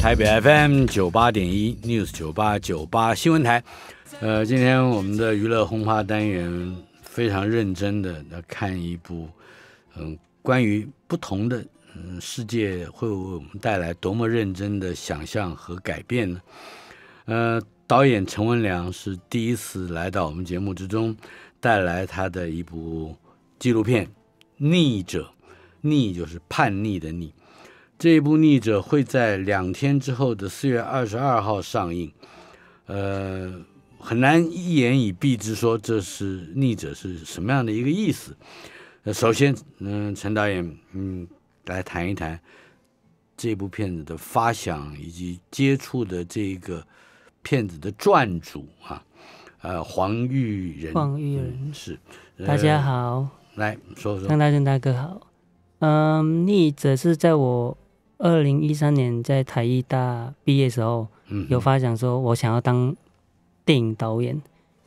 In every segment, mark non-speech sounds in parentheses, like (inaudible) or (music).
台北 FM 九八点一 News 九八九八新闻台，呃，今天我们的娱乐轰趴单元非常认真的来看一部，嗯，关于不同的嗯世界会为我们带来多么认真的想象和改变呢？呃，导演陈文良是第一次来到我们节目之中，带来他的一部纪录片《逆者》，逆就是叛逆的逆。这一部《逆者》会在两天之后的四月二十二号上映，呃，很难一言以蔽之说这是《逆者》是什么样的一个意思。首先，嗯，陈导演，嗯，来谈一谈这部片子的发想以及接触的这个片子的撰主啊，呃，黄玉人。黄玉人是，大家好。来，说说。张大正大哥好。嗯，《逆者》是在我。二零一三年在台艺大毕业时候，有发想说，我想要当电影导演。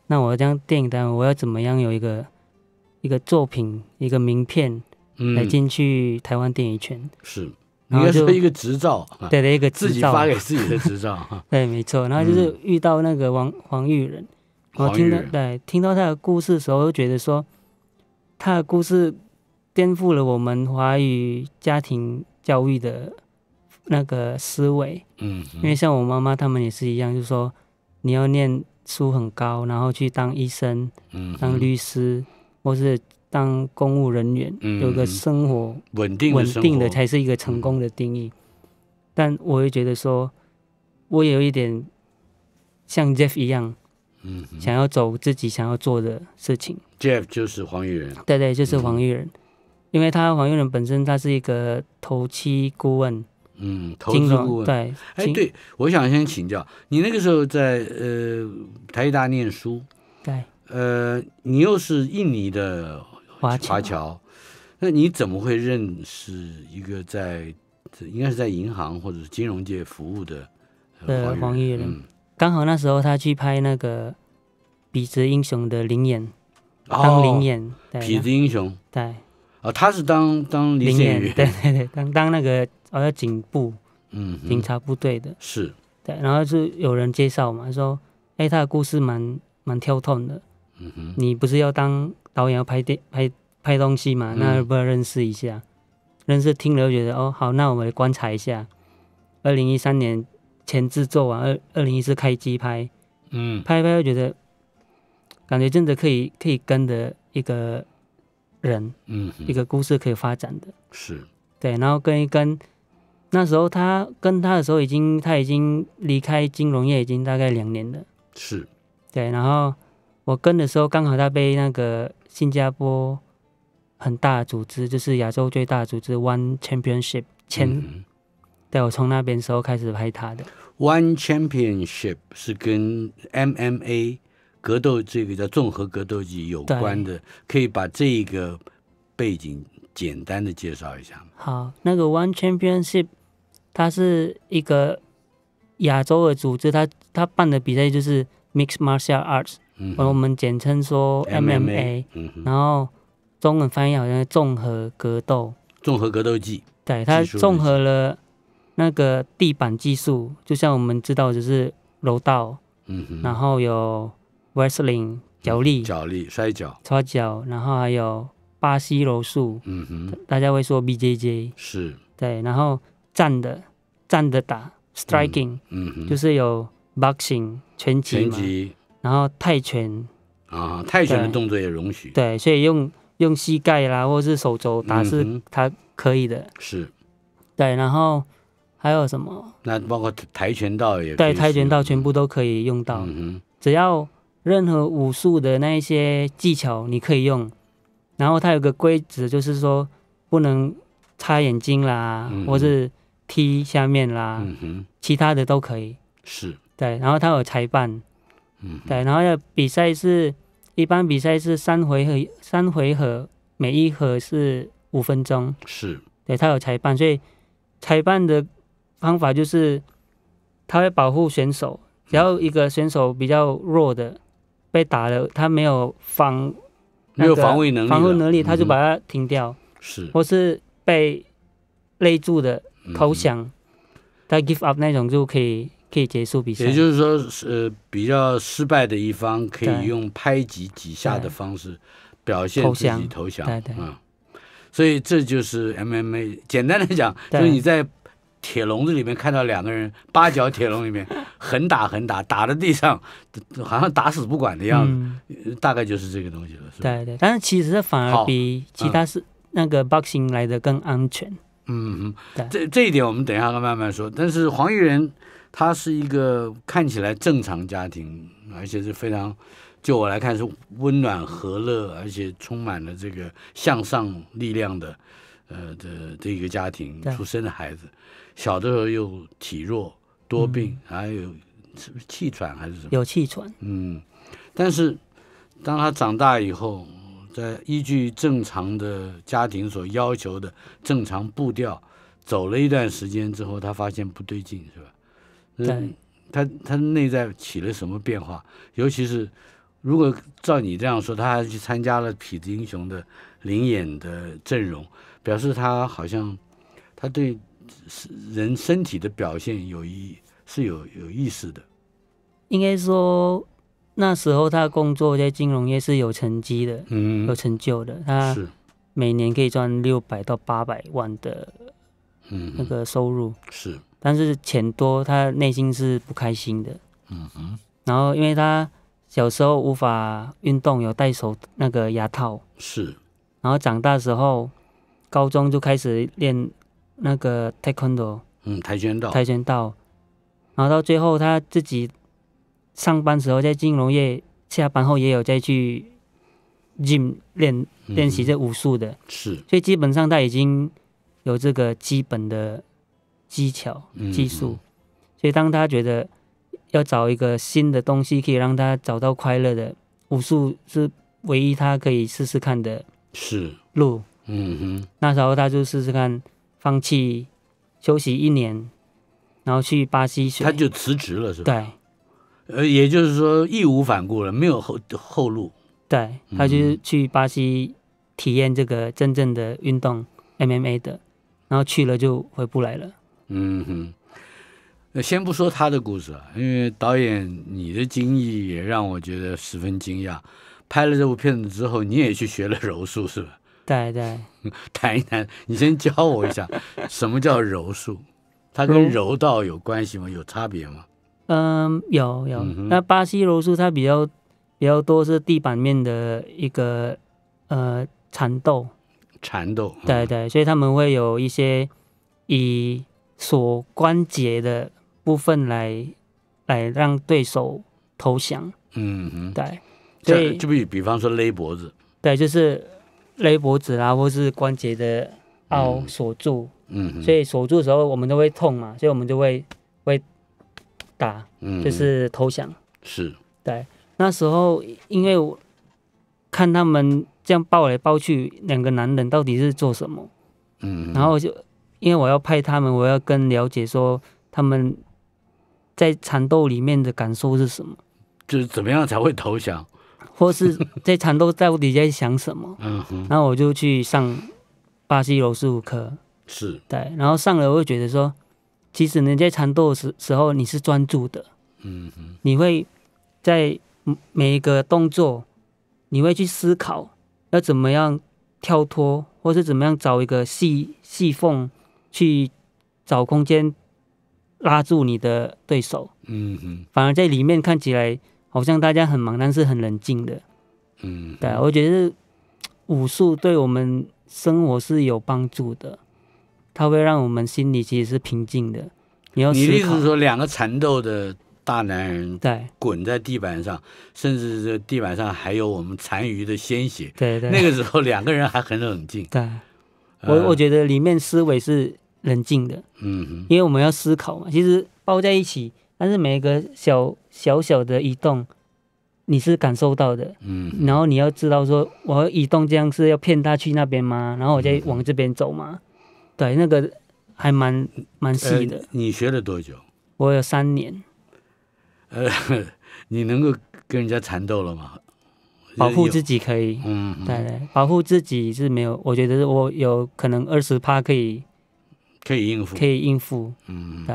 那我当电影导演，我要怎么样有一个一个作品、一个名片来进去台湾电影圈？是，应该说一个执照。对，的一个自己发给自己的执照。(laughs) 对，没错。然后就是遇到那个王黄玉仁，我听到对听到他的故事的时候，就觉得说他的故事颠覆了我们华语家庭。教育的那个思维，嗯，因为像我妈妈他们也是一样，就是说你要念书很高，然后去当医生，嗯，当律师或是当公务人员，有个生活稳定稳定的才是一个成功的定义。但我会觉得说，我有一点像 Jeff 一样，嗯，想要走自己想要做的事情。Jeff 就是黄玉仁，对对，就是黄玉仁。因为他黄玉仁本身他是一个投七顾问，嗯，顾问对，哎，对我想先请教，你那个时候在呃台大念书，对，呃，你又是印尼的华侨，那你怎么会认识一个在应该是在银行或者是金融界服务的黄玉仁？刚好那时候他去拍那个痞子英雄的灵眼，当灵眼，痞子英雄，对。哦，他是当当林演对对对，当当那个哦，警部，嗯，警察部队的，是，对，然后是有人介绍嘛，说，哎，他的故事蛮蛮跳痛的，嗯哼，你不是要当导演要拍电拍拍东西嘛，那要不要认识一下？认识听了觉得，哦，好，那我们观察一下。二零一三年前制作完，二二零一四开机拍，嗯，拍拍觉得，感觉真的可以可以跟的一个。人，嗯，一个故事可以发展的，是对。然后跟一跟那时候他跟他的时候，已经他已经离开金融业，已经大概两年了，是，对。然后我跟的时候，刚好他被那个新加坡很大组织，就是亚洲最大组织 One Championship 签，对我从那边时候开始拍他的 One Championship 是跟 MMA。格斗这个叫综合格斗技有关的，可以把这一个背景简单的介绍一下吗？好，那个 One Championship，它是一个亚洲的组织，它它办的比赛就是 Mixed Martial Arts，嗯，我们简称说 MMA，嗯，然后中文翻译好像综合格斗，综合格斗技，对，它综合了那个地板技术，就像我们知道就是柔道，嗯，然后有。wrestling 脚力脚力摔跤，摔脚，然后还有巴西柔术，嗯哼，大家会说 BJJ 是，对，然后站的站的打 striking，嗯哼，就是有 boxing 拳击击，然后泰拳啊，泰拳的动作也容许，对，所以用用膝盖啦或是手肘打是它可以的，是，对，然后还有什么？那包括跆拳道也对，跆拳道全部都可以用到，嗯哼，只要任何武术的那一些技巧你可以用，然后它有个规则，就是说不能擦眼睛啦，或是踢下面啦，嗯、其他的都可以。是。对，然后它有裁判，嗯，对，然后要比赛是，一般比赛是三回合，三回合每一合是五分钟。是。对，它有裁判，所以裁判的方法就是他会保护选手，然后一个选手比较弱的。被打了，他没有防，没有防卫能力，防护能力，他就把它停掉，是，或是被勒住的，投降，他 give up 那种就可以，可以结束比赛。也就是说，呃，比较失败的一方可以用拍击几下的方式表现投降，投降，对对。嗯，所以这就是 MMA，简单的讲，就是你在。铁笼子里面看到两个人，八角铁笼里面狠打狠打，打在地上，(laughs) 好像打死不管的样子，大概就是这个东西了。是对对，但是其实反而比其他是那个 boxing 来的更安全。嗯嗯，这这一点我们等一下慢慢说。但是黄玉仁他是一个看起来正常家庭，而且是非常，就我来看是温暖和乐，而且充满了这个向上力量的，呃，这这一个家庭出生的孩子。小的时候又体弱多病，还有是气喘还是什么？有气喘。嗯，但是当他长大以后，在依据正常的家庭所要求的正常步调走了一段时间之后，他发现不对劲，是吧？嗯，他他内在起了什么变化？尤其是如果照你这样说，他还去参加了《痞子英雄》的灵演的阵容，表示他好像他对。是人身体的表现有意是有有意思的，应该说那时候他工作在金融业是有成绩的，嗯，有成就的。他是每年可以赚六百到八百万的，嗯，那个收入是，但是钱多他内心是不开心的，嗯哼。然后因为他小时候无法运动，有戴手那个牙套是，然后长大时候高中就开始练。那个太拳道，嗯，跆拳道，跆拳道，然后到最后他自己上班时候在金融业，下班后也有再去 gym 练练习这武术的，是，所以基本上他已经有这个基本的技巧技术，所以当他觉得要找一个新的东西可以让他找到快乐的，武术是唯一他可以试试看的，是路，嗯哼，那时候他就试试看。放弃休息一年，然后去巴西，他就辞职了，是吧？对，呃，也就是说义无反顾了，没有后后路。对他就是去巴西体验这个真正的运动 MMA 的，然后去了就回不来了。嗯哼，那先不说他的故事，啊，因为导演你的经历也让我觉得十分惊讶。拍了这部片子之后，你也去学了柔术，是吧？对对，(laughs) 谈一谈，你先教我一下什么叫柔术，它跟柔道有关系吗？有差别吗？嗯，有有。那巴西柔术它比较比较多是地板面的一个呃缠斗，缠斗。对对，所以他们会有一些以锁关节的部分来来让对手投降。嗯哼，对。这就比比方说勒脖子。对，就是。勒脖子啦，或是关节的凹锁住，所以锁住的时候我们都会痛嘛，所以我们就会会打，就是投降。是，对。那时候因为我看他们这样抱来抱去，两个男人到底是做什么？嗯。然后就因为我要拍他们，我要更了解说他们在缠斗里面的感受是什么，就是怎么样才会投降。或是在缠斗我底在想什么？(laughs) 嗯哼，然后我就去上巴西柔术课。是，对。然后上了，我会觉得说，其实你在缠斗时时候你是专注的。嗯哼，你会在每一个动作，你会去思考要怎么样跳脱，或是怎么样找一个细细缝去找空间拉住你的对手。嗯哼，反而在里面看起来。好像大家很忙，但是很冷静的，嗯，对，我觉得是武术对我们生活是有帮助的，它会让我们心里其实是平静的。你要，你意思是说两个缠斗的大男人对滚在地板上，甚至是地板上还有我们残余的鲜血，对对，那个时候两个人还很冷静，对，我我觉得里面思维是冷静的，嗯，因为我们要思考嘛，其实抱在一起，但是每一个小。小小的移动，你是感受到的，嗯，然后你要知道说，我移动这样是要骗他去那边吗？然后我再往这边走吗？对，那个还蛮蛮细的。你学了多久？我有三年。呃，(laughs) 你能够跟人家缠斗了吗？保护自己可以，嗯，对，保护自己是没有，我觉得我有可能二十趴可以，可以应付，可以应付，嗯，对。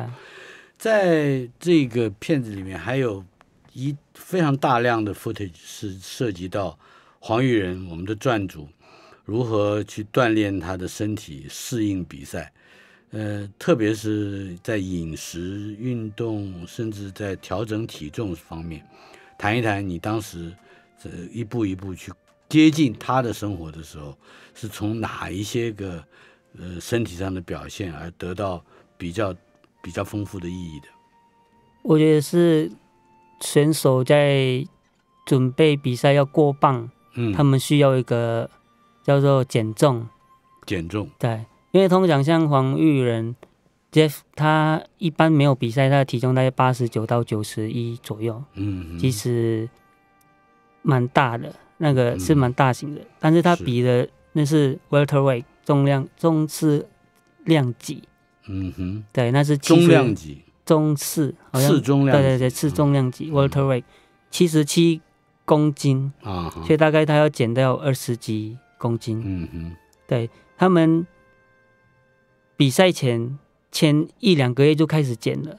在这个片子里面，还有一非常大量的 footage 是涉及到黄玉仁我们的传主如何去锻炼他的身体、适应比赛，呃，特别是在饮食、运动，甚至在调整体重方面，谈一谈你当时这一步一步去接近他的生活的时候，是从哪一些个呃身体上的表现而得到比较。比较丰富的意义的，我觉得是选手在准备比赛要过磅，嗯，他们需要一个叫做减重，减重，对，因为通常像黄玉仁，Jeff 他一般没有比赛，他的体重大概八十九到九十一左右，嗯，其实蛮大的，那个是蛮大型的，但是他比的那是 w e l t e t weight 重量重次量级。嗯哼，对，那是中量级，中次好像次重量，对对对，次重量级，water weight，七十七公斤啊，所以大概他要减掉二十几公斤。嗯哼，对他们比赛前前一两个月就开始减了，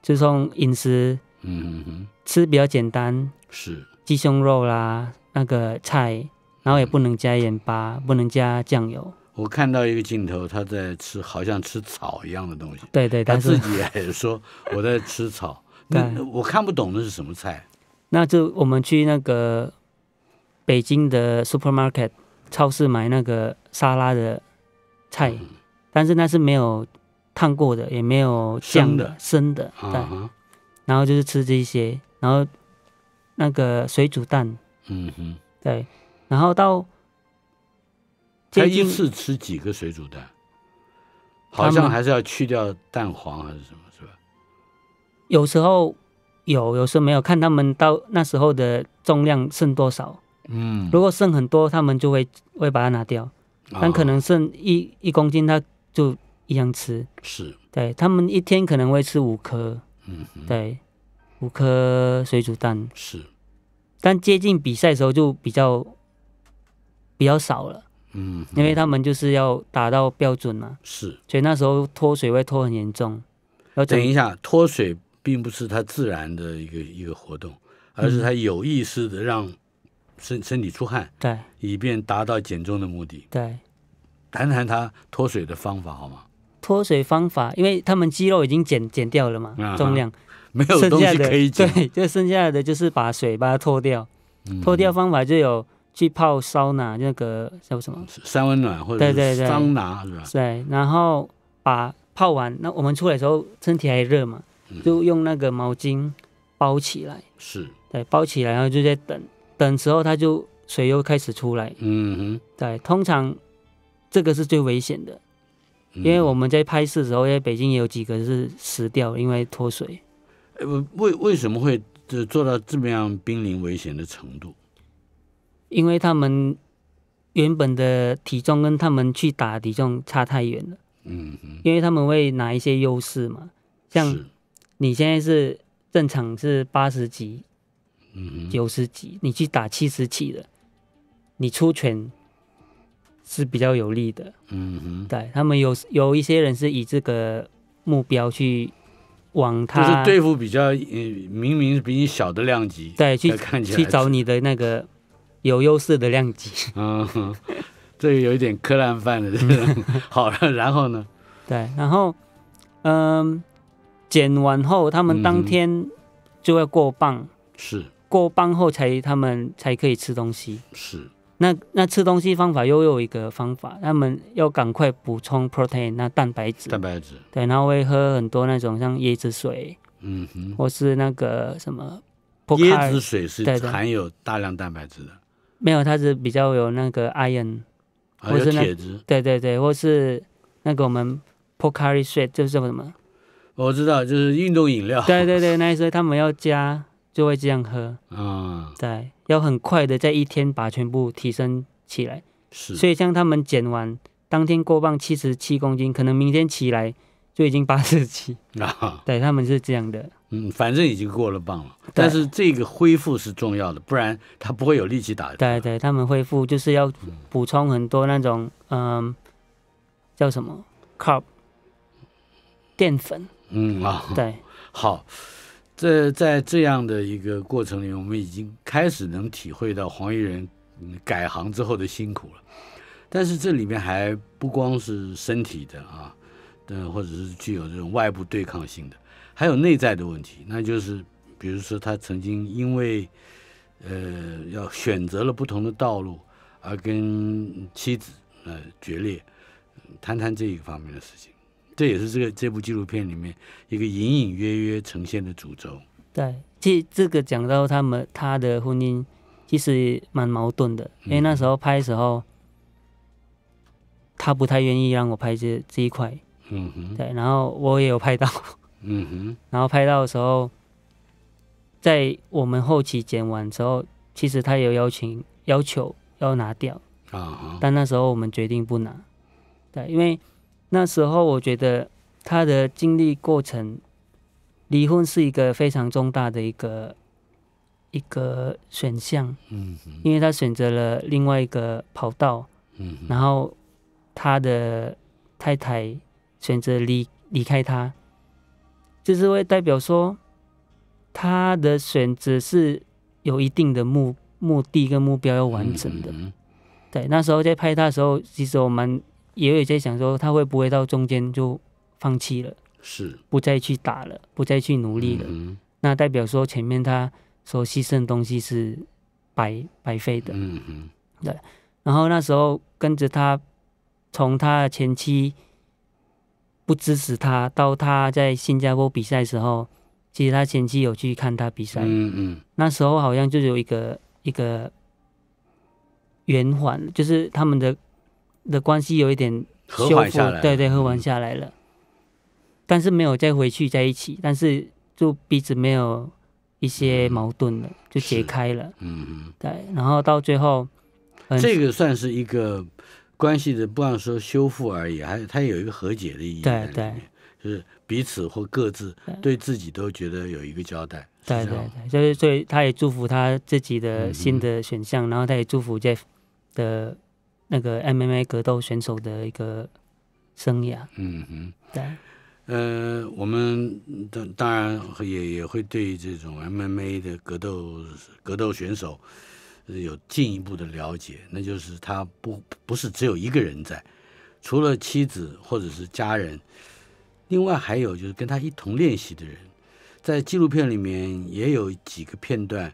就从饮食，嗯嗯哼，吃比较简单，是鸡胸肉啦，那个菜，然后也不能加盐巴，不能加酱油。我看到一个镜头，他在吃，好像吃草一样的东西。对对，他自己也 (laughs) 说我在吃草，但 (laughs) 我看不懂那是什么菜。那就我们去那个北京的 supermarket 超市买那个沙拉的菜，但是那是没有烫过的，也没有香的，生的。啊然后就是吃这些，然后那个水煮蛋。嗯哼。对，然后到。他一次吃几个水煮蛋？好像还是要去掉蛋黄还是什么，是吧？有时候有，有时候没有，看他们到那时候的重量剩多少。嗯，如果剩很多，他们就会会把它拿掉。但可能剩一一公斤，他就一样吃。是，对他们一天可能会吃五颗。嗯，对，五颗水煮蛋。是，但接近比赛的时候就比较比较少了。嗯，因为他们就是要达到标准嘛，是，所以那时候脱水会脱很严重。要等一下，脱水并不是他自然的一个一个活动，而是他有意识的让身身体出汗，对，以便达到减重的目的。对，谈谈他脱水的方法好吗？脱水方法，因为他们肌肉已经减减掉了嘛，重量没有东西可以减，对，就剩下的就是把水把它脱掉。脱掉方法就有。去泡桑拿，那个叫什么？三温暖或者桑拿是吧？对，然后把泡完，那我们出来的时候身体还热嘛，就用那个毛巾包起来。是，对，包起来，然后就在等。等时候，它就水又开始出来。嗯哼，对，通常这个是最危险的，因为我们在拍摄的时候，在北京也有几个是死掉，因为脱水。为为什么会做到这么样濒临危险的程度？因为他们原本的体重跟他们去打体重差太远了，嗯哼，因为他们会拿一些优势嘛，像你现在是正常是八十级，嗯哼，九十级你去打七十级的，你出拳是比较有利的，嗯哼，对，他们有有一些人是以这个目标去往他，就是对付比较明明明比你小的量级，对，去去找你的那个。有优势的量级，嗯，(laughs) 这个有一点柯烂饭的，好了，(laughs) 然后呢？对，然后，嗯，减完后，他们当天就要过磅，是过磅后才他们才可以吃东西，是。那那吃东西方法又有一个方法，他们要赶快补充 protein，那蛋白质，蛋白质，对，然后会喝很多那种像椰子水，嗯哼，或是那个什么椰子水是含有大量蛋白质的。没有，它是比较有那个 iron，还是那对对对，或是那个我们 postcarry 水就是什么什么。我知道，就是运动饮料。对对对，那一些他们要加，就会这样喝。啊。对，要很快的在一天把全部提升起来。是。所以像他们减完当天过磅七十七公斤，可能明天起来就已经八十七。(laughs) 啊。对他们是这样的。嗯，反正已经过了磅了，但是这个恢复是重要的，不然他不会有力气打。对对，他们恢复就是要补充很多那种嗯，叫什么 carb 淀粉。嗯啊，对，好，这在这样的一个过程里，我们已经开始能体会到黄衣人改行之后的辛苦了。但是这里面还不光是身体的啊，的或者是具有这种外部对抗性的。还有内在的问题，那就是，比如说他曾经因为，呃，要选择了不同的道路而跟妻子呃决裂，谈谈这一方面的事情，这也是这个这部纪录片里面一个隐隐约约呈现的主轴。对，这这个讲到他们他的婚姻其实蛮矛盾的，因为那时候拍的时候，他不太愿意让我拍这这一块，嗯哼，对，然后我也有拍到。嗯哼，然后拍到的时候，在我们后期剪完之后，其实他有邀请要求要拿掉啊，但那时候我们决定不拿，对，因为那时候我觉得他的经历过程，离婚是一个非常重大的一个一个选项，嗯哼，因为他选择了另外一个跑道，嗯，然后他的太太选择离离开他。就是会代表说，他的选择是有一定的目目的跟目标要完成的。对，那时候在拍他的时候，其实我们也有在想说，他会不会到中间就放弃了，是不再去打了，不再去努力了。那代表说前面他所牺牲的东西是白白费的。嗯嗯。对，然后那时候跟着他从他的前期。不支持他，到他在新加坡比赛时候，其实他前妻有去看他比赛。嗯嗯，那时候好像就有一个一个，圆环，就是他们的，的关系有一点修复，对对，缓下来了。但是没有再回去在一起，但是就彼此没有一些矛盾了，就解开了。嗯嗯，对。然后到最后，这个算是一个。关系的，不管说修复而已，还他有一个和解的意义在里面，就是彼此或各自对自己都觉得有一个交代。对对对，所以所以他也祝福他自己的新的选项，然后他也祝福 Jeff 的那个 MMA 格斗选手的一个生涯。嗯哼，对，呃，我们当当然也也会对这种 MMA 的格斗格斗选手。有进一步的了解，那就是他不不是只有一个人在，除了妻子或者是家人，另外还有就是跟他一同练习的人。在纪录片里面也有几个片段，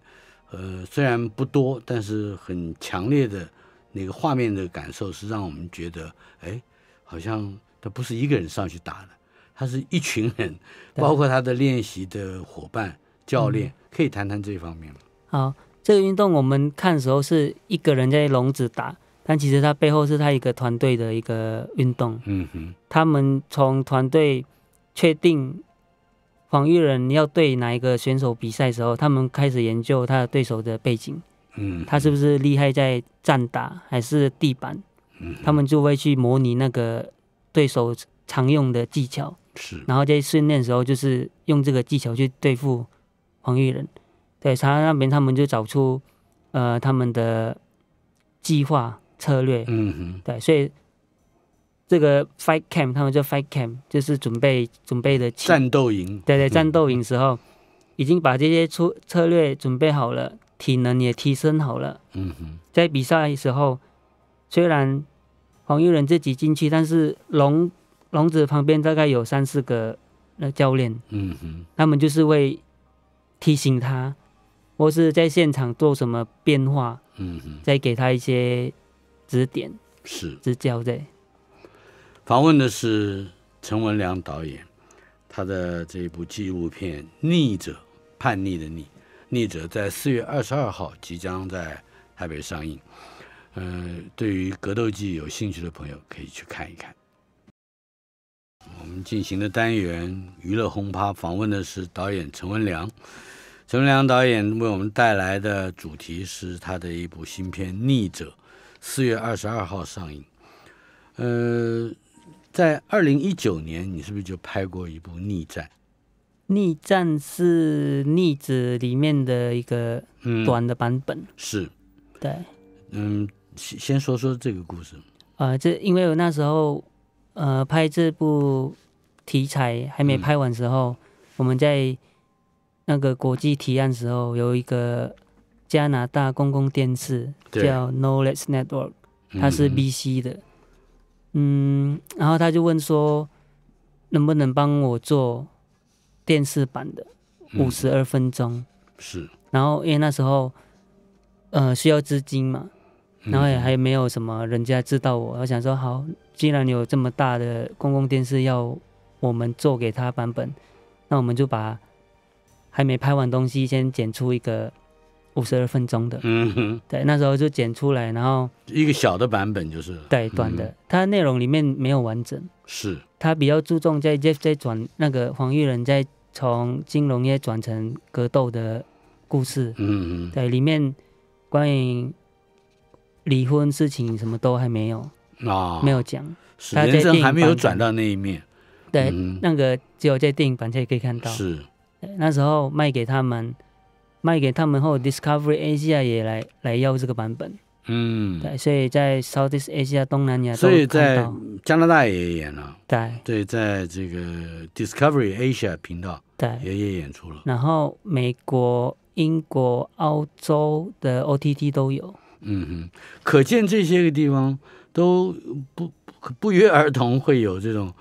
呃，虽然不多，但是很强烈的那个画面的感受是让我们觉得，哎，好像他不是一个人上去打的，他是一群人，包括他的练习的伙伴、教练，可以谈谈这方面吗？好。这个运动我们看的时候是一个人在笼子打，但其实他背后是他一个团队的一个运动。嗯哼。他们从团队确定防御人要对哪一个选手比赛时候，他们开始研究他的对手的背景。嗯。他是不是厉害在站打还是地板？嗯。他们就会去模拟那个对手常用的技巧。是。然后在训练时候就是用这个技巧去对付防御人。对，长安那边他们就找出，呃，他们的计划策略。嗯哼。对，所以这个 fight camp 他们就 fight camp，就是准备准备的。战斗营。对对，战斗营时候，已经把这些出策略准备好了，体能也提升好了。嗯哼。在比赛的时候，虽然黄玉仁自己进去，但是笼笼子旁边大概有三四个那教练。嗯哼。他们就是会提醒他。或是在现场做什么变化，嗯，再给他一些指点，是支教在。访问的是陈文良导演，他的这一部纪录片《逆者》，叛逆的逆，逆者在四月二十二号即将在台北上映。呃，对于格斗技有兴趣的朋友可以去看一看。我们进行的单元娱乐轰趴，访问的是导演陈文良。陈良导演为我们带来的主题是他的一部新片《逆者》，四月二十二号上映。呃，在二零一九年，你是不是就拍过一部《逆战》？《逆战》是《逆子》里面的一个短的版本，是，对。嗯，先先说说这个故事。啊，这因为我那时候呃拍这部题材还没拍完时候，我们在。那个国际提案时候，有一个加拿大公共电视叫 Knowledge Network，它是 BC 的，嗯，然后他就问说，能不能帮我做电视版的五十二分钟？是。然后因为那时候，呃，需要资金嘛，然后也还没有什么人家知道我，我想说，好，既然有这么大的公共电视要我们做给他版本，那我们就把。还没拍完东西，先剪出一个五十二分钟的。嗯，哼，对，那时候就剪出来，然后一个小的版本就是对短的，它内容里面没有完整。是，它比较注重在在在转那个黄玉仁在从金融业转成格斗的故事。嗯嗯，对，里面关于离婚事情什么都还没有啊，没有讲，他人生还没有转到那一面。对，那个只有在电影版才可以看到。是。那时候卖给他们，卖给他们后，Discovery Asia 也来来要这个版本，嗯，对，所以在 Southeast Asia 东南亚，所以在加拿大也演了，对，对，在这个 Discovery Asia 频道对也也演出了，然后美国、英国、澳洲的 OTT 都有，嗯哼，可见这些个地方都不不不约而同会有这种。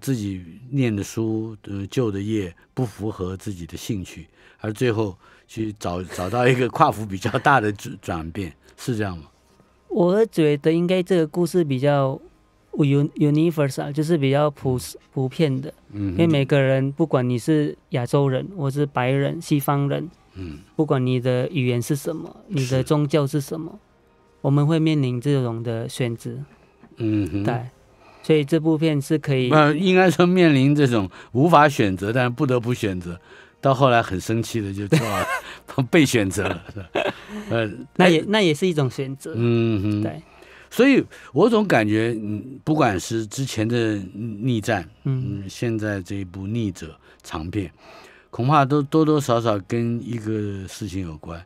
自己念的书，呃、旧的业不符合自己的兴趣，而最后去找找到一个跨幅比较大的转转变，是这样吗？我觉得应该这个故事比较，universal，就是比较普普遍的，嗯，因为每个人不管你是亚洲人，我是白人西方人，嗯，不管你的语言是什么，你的宗教是什么，我们会面临这种的选择，嗯，对。所以这部片是可以，那应该说面临这种无法选择，但是不得不选择，到后来很生气的就做了，(laughs) (laughs) 被选择了，是吧？呃，那也那也是一种选择，嗯哼，对。所以我总感觉，嗯，不管是之前的《逆战》，嗯，现在这一部《逆者》长片，恐怕都多多少少跟一个事情有关，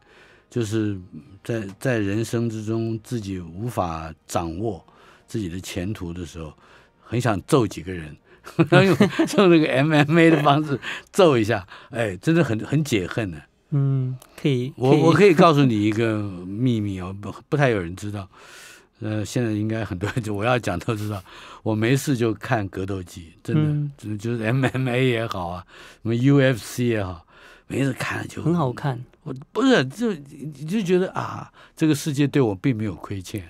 就是在在人生之中自己无法掌握。自己的前途的时候，很想揍几个人，(laughs) 用用那个 MMA 的方式揍一下，哎，真的很很解恨的。嗯，可以。我我可以告诉你一个秘密，我不不太有人知道。呃，现在应该很多人，我要讲都知道。我没事就看格斗技，真的，就是 MMA 也好啊，什么 UFC 也好，没事看了就很好看。我不是，就你就觉得啊，这个世界对我并没有亏欠。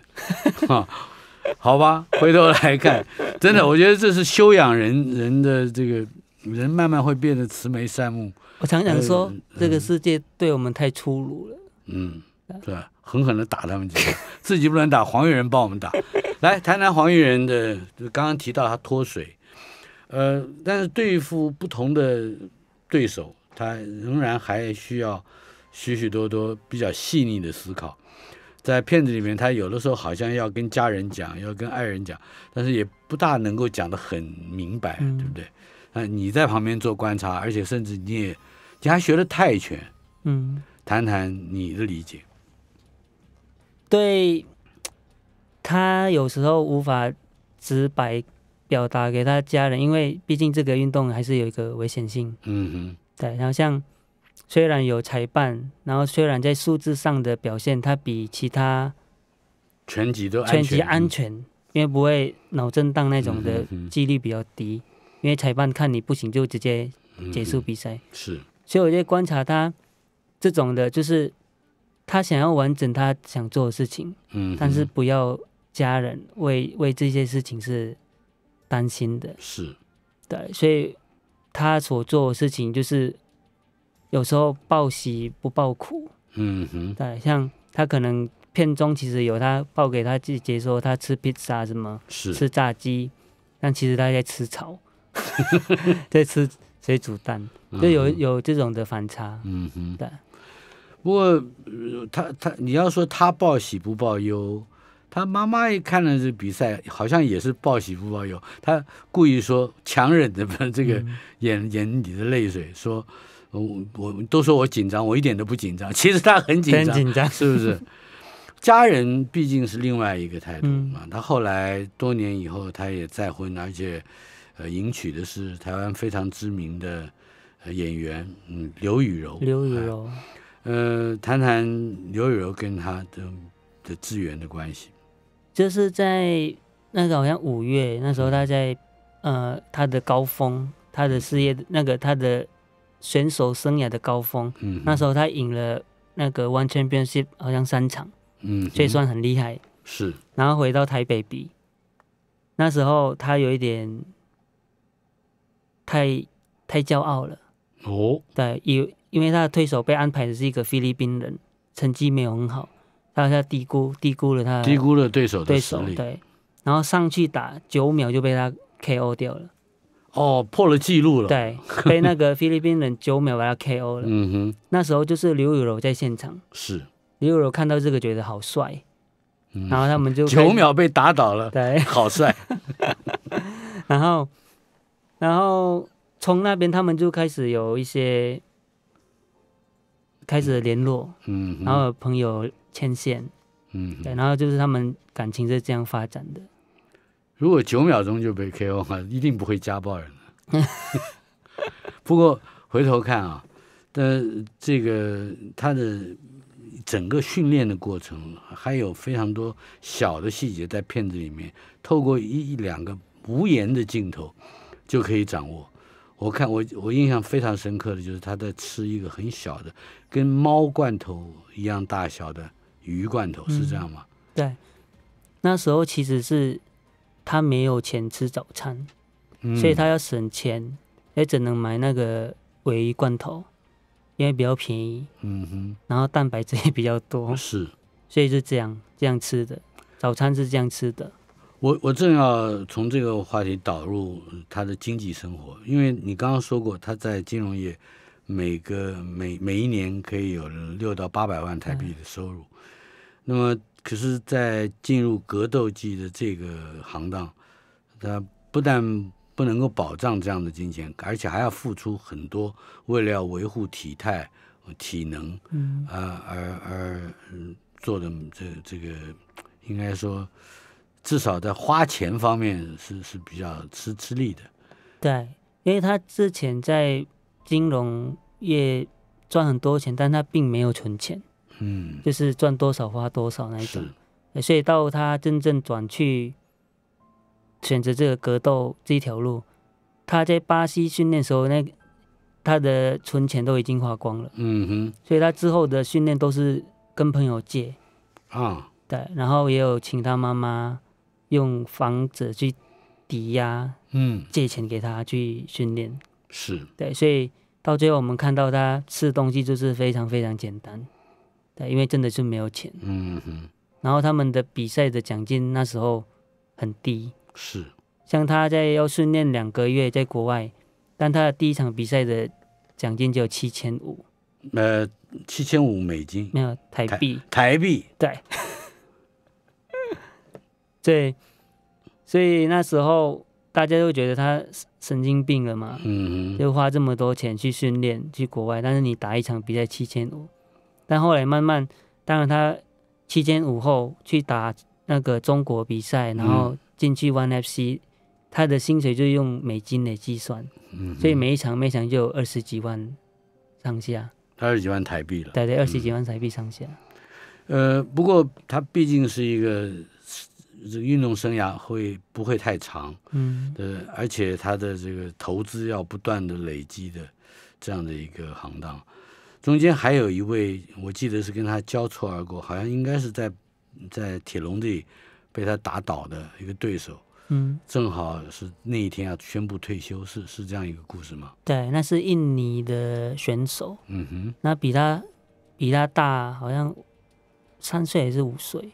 哈、(laughs) (laughs) 好吧，回头来看，(laughs) 真的，我觉得这是修养人人的这个人慢慢会变得慈眉善目。我常常说，这个世界对我们太粗鲁了。嗯，对吧？狠狠的打他们几个，(laughs) 自己不能打，黄玉人帮我们打。来，谈谈黄玉人的就刚刚提到他脱水，呃，但是对付不同的对手，他仍然还需要许许多多比较细腻的思考。在片子里面，他有的时候好像要跟家人讲，要跟爱人讲，但是也不大能够讲的很明白，对不对？那你在旁边做观察，而且甚至你也，你还学了泰拳，嗯，谈谈你的理解。对他有时候无法直白表达给他家人，因为毕竟这个运动还是有一个危险性，嗯哼，对，然后像。虽然有裁判，然后虽然在数字上的表现，它比其他全击都安全，全击安全，因为不会脑震荡那种的几率比较低。因为裁判看你不行就直接结束比赛，是。所以我在观察他这种的，就是他想要完整他想做的事情，嗯，但是不要家人为为这些事情是担心的，是。对，所以他所做的事情就是。有时候报喜不报苦，嗯哼，对，像他可能片中其实有他报给他自己说他吃披萨什么，是吃炸鸡，但其实他在吃草，(laughs) (laughs) 在吃水煮蛋，就有有这种的反差，嗯哼，对。不过他他你要说他报喜不报忧，他妈妈一看了这比赛，好像也是报喜不报忧，他故意说强忍吧，这个眼眼底的泪水说。我我都说我紧张，我一点都不紧张。其实他很紧张，很紧张，是不是？(laughs) 家人毕竟是另外一个态度嘛。他后来多年以后，他也再婚，而且呃，迎娶的是台湾非常知名的演员，嗯，刘雨柔。刘雨柔，呃，谈谈刘雨柔跟他的的资源的关系，就是在那个好像五月那时候，他在呃他的高峰，他的事业，那个他的。选手生涯的高峰，那时候他赢了那个完全变性，好像三场，嗯，所以算很厉害。是，然后回到台北比，那时候他有一点太太骄傲了。哦，对，因因为他的推手被安排的是一个菲律宾人，成绩没有很好，他好像低估低估了他低估了对手的实力。对，然后上去打九秒就被他 KO 掉了。哦，破了记录了。对，被那个 (laughs) 菲律宾人九秒把他 KO 了。嗯哼。那时候就是刘雨柔在现场。是。刘雨柔看到这个觉得好帅，然后他们就九秒被打倒了。对。好帅。(laughs) 然后，然后从那边他们就开始有一些开始联络，嗯，然后朋友牵线，嗯，对，然后就是他们感情是这样发展的。如果九秒钟就被 KO 的话，一定不会家暴人的。(laughs) 不过回头看啊，但这个他的整个训练的过程，还有非常多小的细节在片子里面，透过一两个无言的镜头就可以掌握。我看我我印象非常深刻的就是他在吃一个很小的，跟猫罐头一样大小的鱼罐头，是这样吗？对，那时候其实是。他没有钱吃早餐，所以他要省钱，也只能买那个鱼罐头，因为比较便宜。嗯哼，然后蛋白质也比较多。是，所以是这样这样吃的，早餐是这样吃的。我我正要从这个话题导入他的经济生活，因为你刚刚说过他在金融业每个每每一年可以有六到八百万台币的收入，那么。可是，在进入格斗技的这个行当，他不但不能够保障这样的金钱，而且还要付出很多，为了要维护体态、体能，嗯，啊，而而做的这这个，应该说，至少在花钱方面是是比较吃吃力的。对，因为他之前在金融业赚很多钱，但他并没有存钱。嗯，就是赚多少花多少那一种，所以到他真正转去选择这个格斗这一条路，他在巴西训练时候，那他的存钱都已经花光了。嗯哼。所以他之后的训练都是跟朋友借，啊，对，然后也有请他妈妈用房子去抵押，嗯，借钱给他去训练。是。对，所以到最后我们看到他吃东西就是非常非常简单。对，因为真的是没有钱。嗯哼。然后他们的比赛的奖金那时候很低。是。像他在要训练两个月，在国外，但他的第一场比赛的奖金只有七千五。呃，七千五美金？没有，台币。台币。对。对，(laughs) 所以那时候大家都觉得他神经病了嘛。嗯哼。就花这么多钱去训练，去国外，但是你打一场比赛七千五。但后来慢慢，当然他期间午后去打那个中国比赛，然后进去 One FC，他的薪水就用美金来计算，所以每一场每一场就有二十几万上下。他二十几万台币了。对对，二十几万台币上下。呃，不过他毕竟是一个这个运动生涯会不会太长？嗯，呃，而且他的这个投资要不断的累积的这样的一个行当。中间还有一位，我记得是跟他交错而过，好像应该是在在铁笼子里被他打倒的一个对手。嗯，正好是那一天要宣布退休，是是这样一个故事吗？对，那是印尼的选手。嗯哼，那比他比他大，好像三岁还是五岁，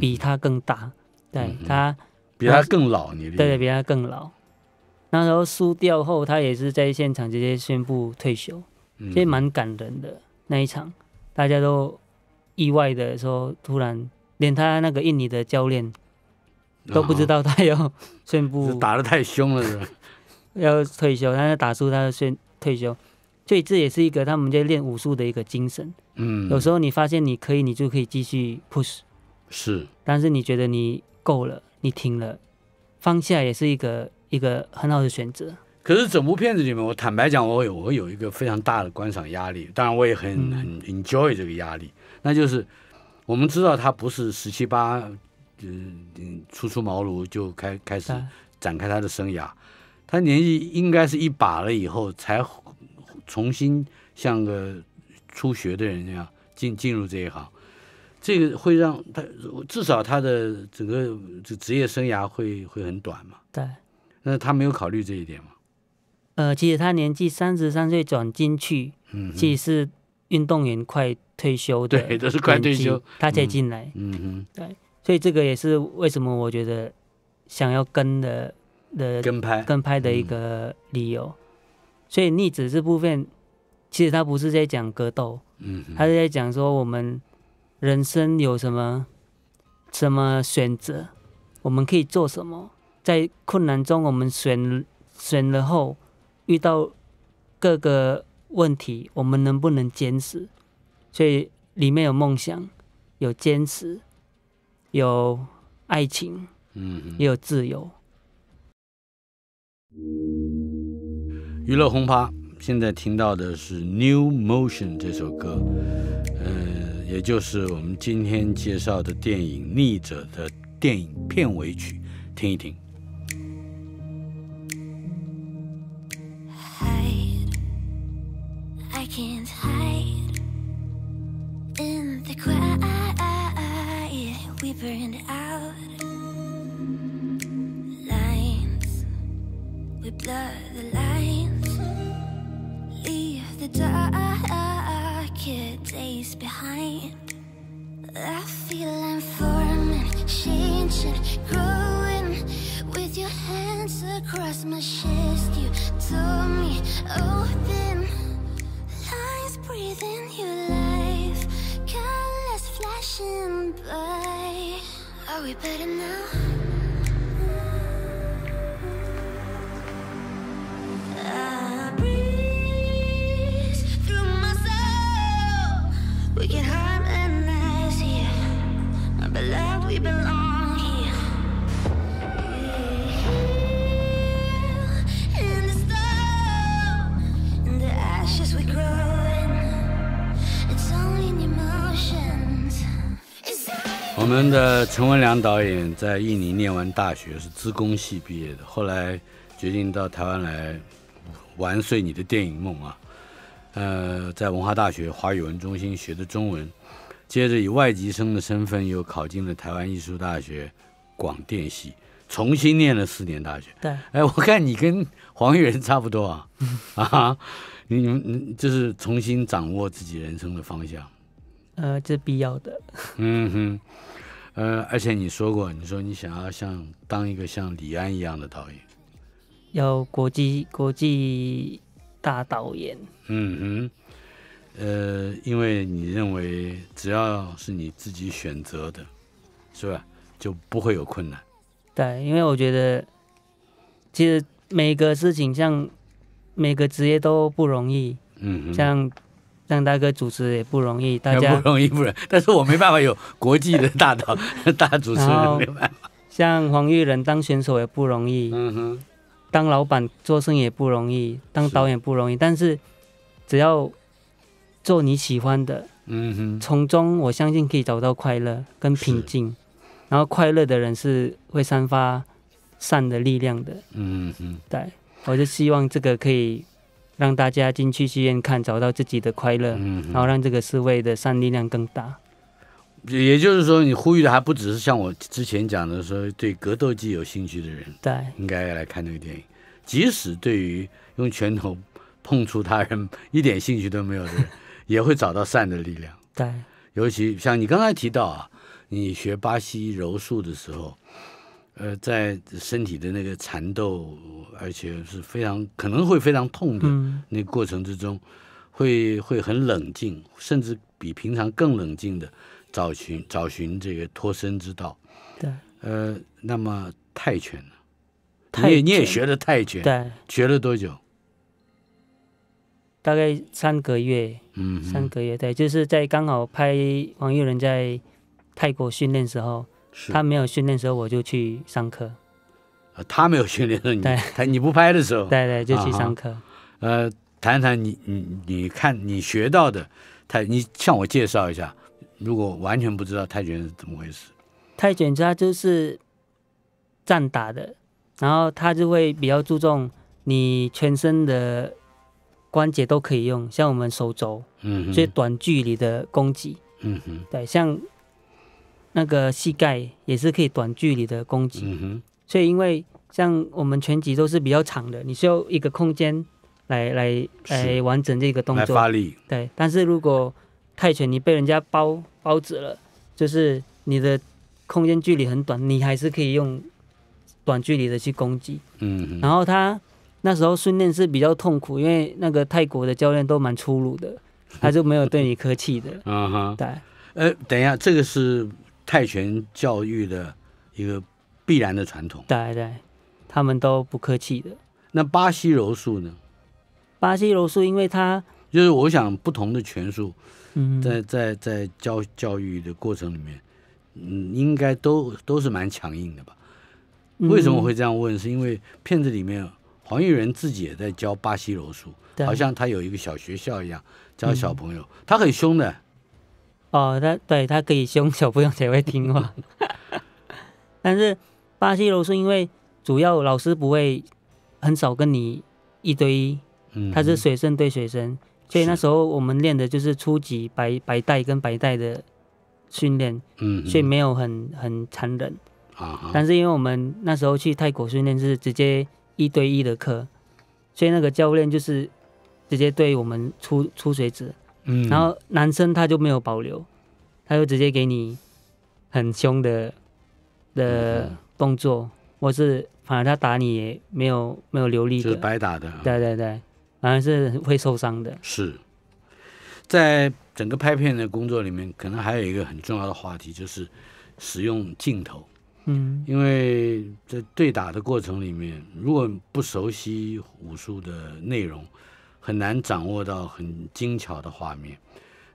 比他更大。对他比他更老，你对对，比他更老。那时候输掉后，他也是在现场直接宣布退休。其实蛮感人的那一场，大家都意外的说，突然连他那个印尼的教练都不知道他要宣布 (laughs) 打得太凶了是吧？(laughs) 要退休，他打输他就宣退休，所以这也是一个他们在练武术的一个精神。嗯，有时候你发现你可以，你就可以继续 push。是，但是你觉得你够了，你停了，放下也是一个一个很好的选择。可是整部片子里面，我坦白讲，我有我有一个非常大的观赏压力。当然，我也很很 enjoy 这个压力。那就是，我们知道他不是十七八，嗯，初出茅庐就开开始展开他的生涯。他年纪应该是一把了以后才重新像个初学的人一样进进入这一行。这个会让他至少他的整个职业生涯会会很短嘛？对。那他没有考虑这一点嘛？呃，其实他年纪三十三岁转进去，嗯，其实是运动员快退休的，对，(laughs) 都是快退休，他才进来。嗯嗯，对，所以这个也是为什么我觉得想要跟的的跟拍跟拍的一个理由。所以逆子这部分，其实他不是在讲格斗，嗯，他是在讲说我们人生有什么什么选择，我们可以做什么，在困难中我们选选了后。遇到各个问题，我们能不能坚持？所以里面有梦想，有坚持，有爱情，嗯，也有自由。娱乐轰趴，现在听到的是《New Motion》这首歌，嗯，也就是我们今天介绍的电影《逆者》的电影片尾曲，听一听。The quiet we burned out Lines, we blur the lines Leave the darker days behind I feel I'm forming, changing, growing With your hands across my chest You told me open Lines breathing, you by. Are we better now? through my soul. We can harmonize here, I believe we belong. 我们的陈文良导演在印尼念完大学是资工系毕业的，后来决定到台湾来玩碎你的电影梦啊，呃，在文化大学华语文中心学的中文，接着以外籍生的身份又考进了台湾艺术大学广电系，重新念了四年大学。对，哎，我看你跟黄仁差不多啊，啊，你你就是重新掌握自己人生的方向。呃，这必要的。(laughs) 嗯哼，呃，而且你说过，你说你想要像当一个像李安一样的导演，要国际国际大导演。嗯哼，呃，因为你认为只要是你自己选择的，是吧，就不会有困难。对，因为我觉得，其实每个事情像每个职业都不容易。嗯，像。让大哥主持也不容易，大家 (laughs) 不容易不？但是我没办法有国际的大导、(laughs) 大主持，没办法。像黄玉仁当选手也不容易，嗯哼。当老板做生意也不容易，当导演不容易。但是只要做你喜欢的，嗯哼，从中我相信可以找到快乐跟平静。然后快乐的人是会散发善的力量的，嗯哼。对，我就希望这个可以。让大家进去戏院看，找到自己的快乐，然后让这个社会的善力量更大。也就是说，你呼吁的还不只是像我之前讲的，说对格斗技有兴趣的人，对，应该来看这个电影。即使对于用拳头碰触他人一点兴趣都没有的人，(laughs) 也会找到善的力量。对，尤其像你刚才提到啊，你学巴西柔术的时候。呃，在身体的那个缠斗，而且是非常可能会非常痛的那过程之中，会会很冷静，甚至比平常更冷静的找寻找寻这个脱身之道。对，呃，那么泰拳，泰，你也学了泰拳，对，学了多久？大概三个月，嗯，三个月对，就是在刚好拍王岳仁在泰国训练时候。他没有训练的时候，我就去上课。他没有训练的时候，他你不拍的时候，(laughs) 对对，就去上课。呃，谈谈你你你看你学到的他你向我介绍一下。如果完全不知道泰拳是怎么回事，泰拳它就是战打的，然后他就会比较注重你全身的关节都可以用，像我们手肘，嗯，最短距离的攻击，嗯哼，对，像。那个膝盖也是可以短距离的攻击，所以因为像我们拳击都是比较长的，你需要一个空间来来来完整这个动作，发力。对，但是如果泰拳你被人家包包子了，就是你的空间距离很短，你还是可以用短距离的去攻击。嗯，然后他那时候训练是比较痛苦，因为那个泰国的教练都蛮粗鲁的，他就没有对你客气的。嗯 (laughs) 哼，对。呃，等一下，这个是。泰拳教育的一个必然的传统，对对，他们都不客气的。那巴西柔术呢？巴西柔术，因为它就是我想，不同的拳术，在在在教教育的过程里面，嗯，应该都都是蛮强硬的吧？为什么会这样问？是因为片子里面黄玉仁自己也在教巴西柔术，好像他有一个小学校一样教小朋友，他很凶的。哦，他对他可以凶小不用才会听话。(laughs) 但是巴西柔是因为主要老师不会很少跟你一对一。他是水生对水生，所以那时候我们练的就是初级白白带跟白带的训练，所以没有很很残忍。但是因为我们那时候去泰国训练是直接一对一的课，所以那个教练就是直接对我们出出水子。嗯，然后男生他就没有保留，他就直接给你很凶的的动作，或是反而他打你也没有没有留力，就是白打的。对对对，反而是会受伤的。是，在整个拍片的工作里面，可能还有一个很重要的话题，就是使用镜头。嗯，因为在对打的过程里面，如果不熟悉武术的内容。很难掌握到很精巧的画面，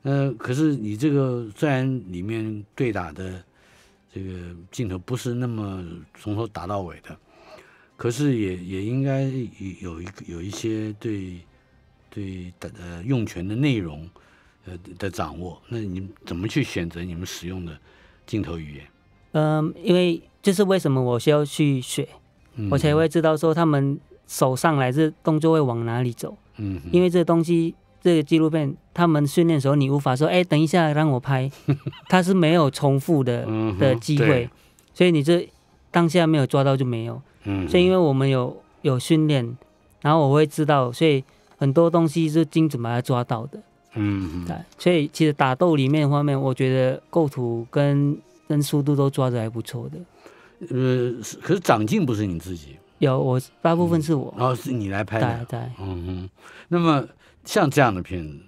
呃，可是你这个虽然里面对打的这个镜头不是那么从头打到尾的，可是也也应该有一个有一些对对的呃用拳的内容呃的掌握。那你怎么去选择你们使用的镜头语言？嗯，因为这是为什么我需要去学，我才会知道说他们手上来自动作会往哪里走。嗯，因为这东西，这个纪录片，他们训练时候你无法说，哎，等一下让我拍，它 (laughs) 是没有重复的的机会，所以你这当下没有抓到就没有。嗯，所以因为我们有有训练，然后我会知道，所以很多东西是精准把它抓到的。嗯，对，所以其实打斗里面方面，我觉得构图跟跟速度都抓的还不错的。呃，可是长进不是你自己。有我大部分是我，然后是你来拍的，对，嗯，那么像这样的片子，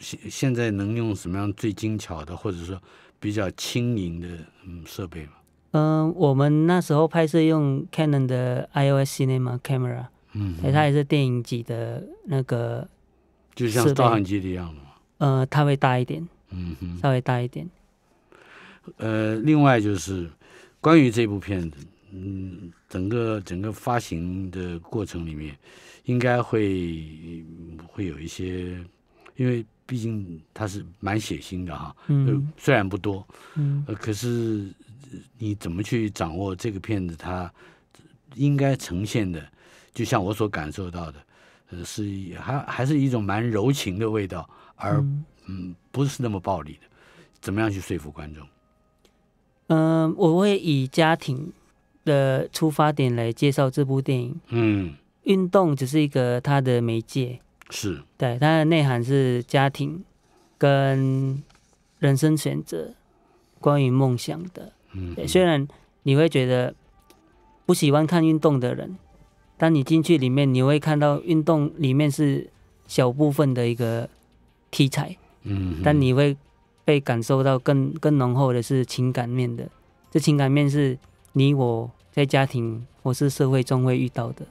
现现在能用什么样最精巧的，或者说比较轻盈的嗯设备吗？嗯，我们那时候拍摄用 Canon 的 i o s Cinema Camera，嗯，它也是电影级的那个，就像照相机一样的嘛，呃，它会大一点，嗯哼，稍微大一点，呃，另外就是关于这部片子。嗯，整个整个发行的过程里面，应该会会有一些，因为毕竟它是蛮血腥的哈。嗯，虽然不多，嗯，可是你怎么去掌握这个片子，它应该呈现的，就像我所感受到的，呃，是还还是一种蛮柔情的味道，而嗯不是那么暴力的。怎么样去说服观众？嗯，我会以家庭。的出发点来介绍这部电影。嗯，运动只是一个它的媒介，是对它的内涵是家庭跟人生选择，关于梦想的。嗯，虽然你会觉得不喜欢看运动的人，但你进去里面你会看到运动里面是小部分的一个题材。嗯，但你会被感受到更更浓厚的是情感面的，这情感面是。你我在家庭或是社会中会遇到的。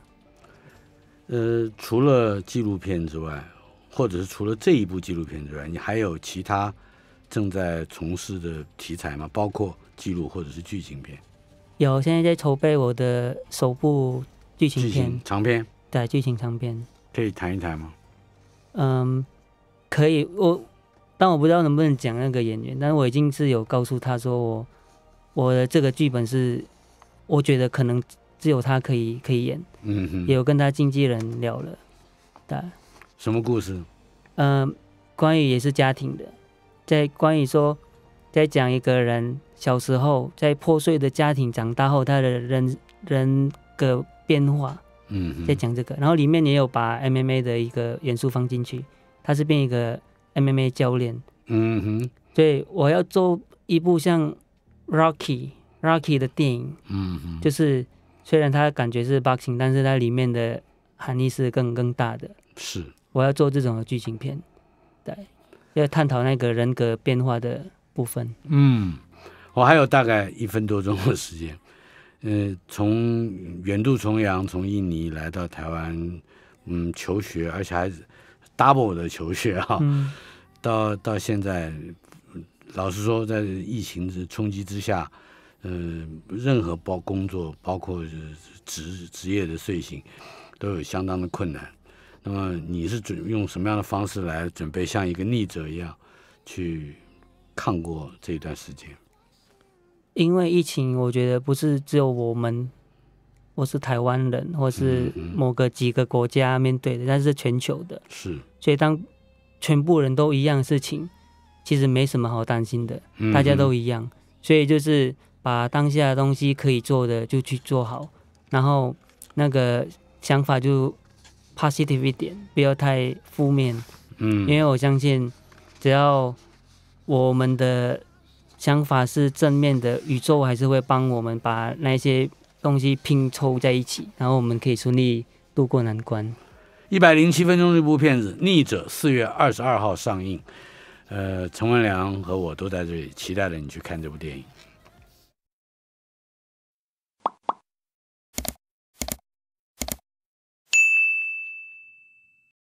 呃，除了纪录片之外，或者是除了这一部纪录片之外，你还有其他正在从事的题材吗？包括记录或者是剧情片？有，现在在筹备我的首部剧情片，长片。对，剧情长片。可以谈一谈吗？嗯，可以。我但我不知道能不能讲那个演员，但我已经是有告诉他说我我的这个剧本是。我觉得可能只有他可以可以演，嗯哼，也有跟他经纪人聊了，对，什么故事？嗯，关羽也是家庭的，在关羽说，在讲一个人小时候在破碎的家庭长大后，他的人人格变化，嗯，在讲这个，然后里面也有把 MMA 的一个元素放进去，他是变一个 MMA 教练，嗯哼，对我要做一部像 Rocky。Rocky 的电影，嗯，就是虽然它感觉是 boxing，但是它里面的含义是更更大的。是，我要做这种的剧情片，对，要探讨那个人格变化的部分。嗯，我还有大概一分多钟的时间。嗯，从远渡重洋，从印尼来到台湾，嗯，求学，而且还 double 的求学啊，到到现在，老实说，在疫情的冲击之下。嗯，任何包工作，包括职职业的睡醒，都有相当的困难。那么你是准用什么样的方式来准备，像一个逆者一样去抗过这一段时间？因为疫情，我觉得不是只有我们，我是台湾人，或是某个几个国家面对的，但是全球的。是。所以当全部人都一样，事情其实没什么好担心的，大家都一样。所以就是。把当下的东西可以做的就去做好，然后那个想法就 positive 一点，不要太负面。嗯，因为我相信，只要我们的想法是正面的，宇宙还是会帮我们把那些东西拼凑在一起，然后我们可以顺利度过难关。一百零七分钟这部片子《逆者》，四月二十二号上映。呃，陈文良和我都在这里，期待着你去看这部电影。